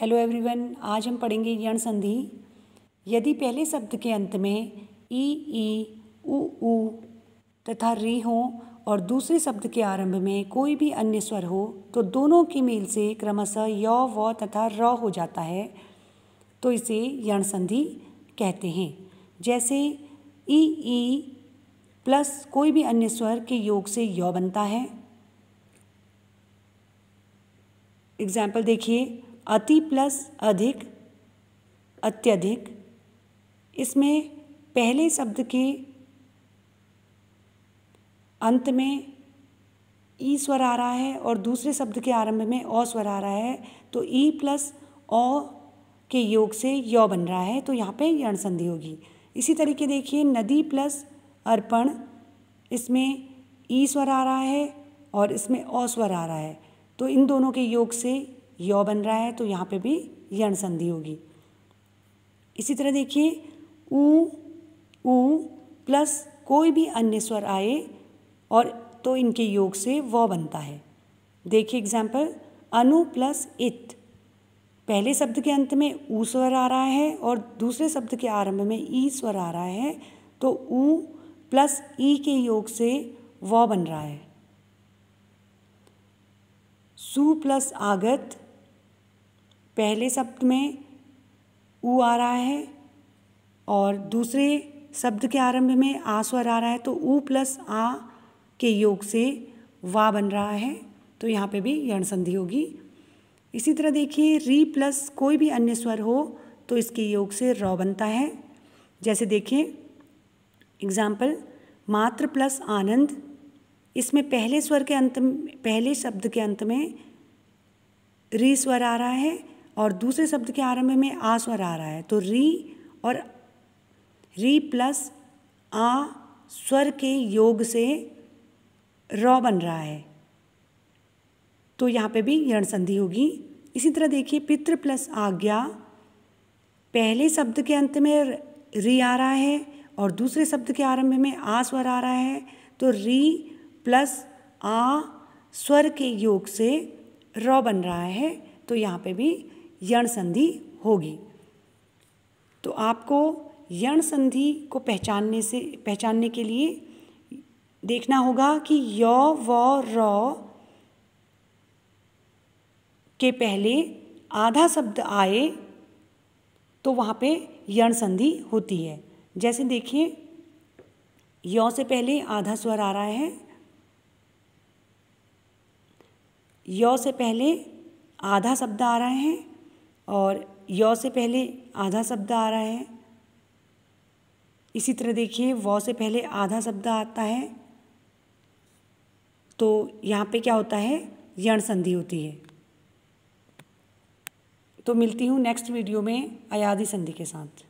hello everyone आज हम पढ़ेंगे यण संधि यदि पहले शब्द के अंत में ई ई उ उ तथा री हो और दूसरे शब्द के आरंभ में कोई भी अन्य स्वर हो तो दोनों की मेल से क्रमशः य व तथा र हो जाता है तो इसे यण संधि कहते हैं जैसे ई ई प्लस कोई भी अन्य स्वर के योग से य बनता है एग्जाम्पल देखिए अति प्लस अधिक अत्यधिक इसमें पहले शब्द के अंत में ई स्वर आ रहा है और दूसरे शब्द के आरंभ में ओ स्वर आ रहा है तो ई प्लस ओ के योग से यौ बन रहा है तो यहाँ पे यण संधि होगी इसी तरीके देखिए नदी प्लस अर्पण इसमें ई स्वर आ रहा है और इसमें ओ स्वर आ रहा है तो इन दोनों के योग से यो बन रहा है तो यहाँ पे भी यण संधि होगी इसी तरह देखिए ऊ ऊ प्लस कोई भी अन्य स्वर आए और तो इनके योग से व बनता है देखिए एग्जाम्पल अनु प्लस इत पहले शब्द के अंत में ऊ स्वर आ रहा है और दूसरे शब्द के आरंभ में ई स्वर आ रहा है तो ऊ प्लस ई के योग से व बन रहा है सु प्लस आगत पहले शब्द में ऊ आ रहा है और दूसरे शब्द के आरंभ में आ स्वर आ रहा है तो ऊ प्लस आ के योग से वा बन रहा है तो यहाँ पे भी यण संधि होगी इसी तरह देखिए री प्लस कोई भी अन्य स्वर हो तो इसके योग से रौ बनता है जैसे देखिए एग्जाम्पल मात्र प्लस आनंद इसमें पहले स्वर के अंत पहले शब्द के अंत में री स्वर आ रहा है और दूसरे शब्द के आरंभ में आ स्वर आ रहा है तो री और री प्लस आ स्वर के योग से रॉ बन रहा है तो यहाँ पे भी यण संधि होगी इसी तरह देखिए पितृ प्लस आज्ञा पहले शब्द के अंत में री आ रहा है और दूसरे शब्द के आरंभ में आ स्वर आ रहा है तो री प्लस आ स्वर के योग से रॉ बन रहा है तो यहाँ पे भी यण संधि होगी तो आपको यण संधि को पहचानने से पहचानने के लिए देखना होगा कि य व र के पहले आधा शब्द आए तो वहाँ पे यण संधि होती है जैसे देखिए यौ से पहले आधा स्वर आ रहा है यौ से पहले आधा शब्द आ रहे हैं और यौ से पहले आधा शब्द आ रहा है इसी तरह देखिए व से पहले आधा शब्द आता है तो यहाँ पे क्या होता है यण संधि होती है तो मिलती हूँ नेक्स्ट वीडियो में अयादी संधि के साथ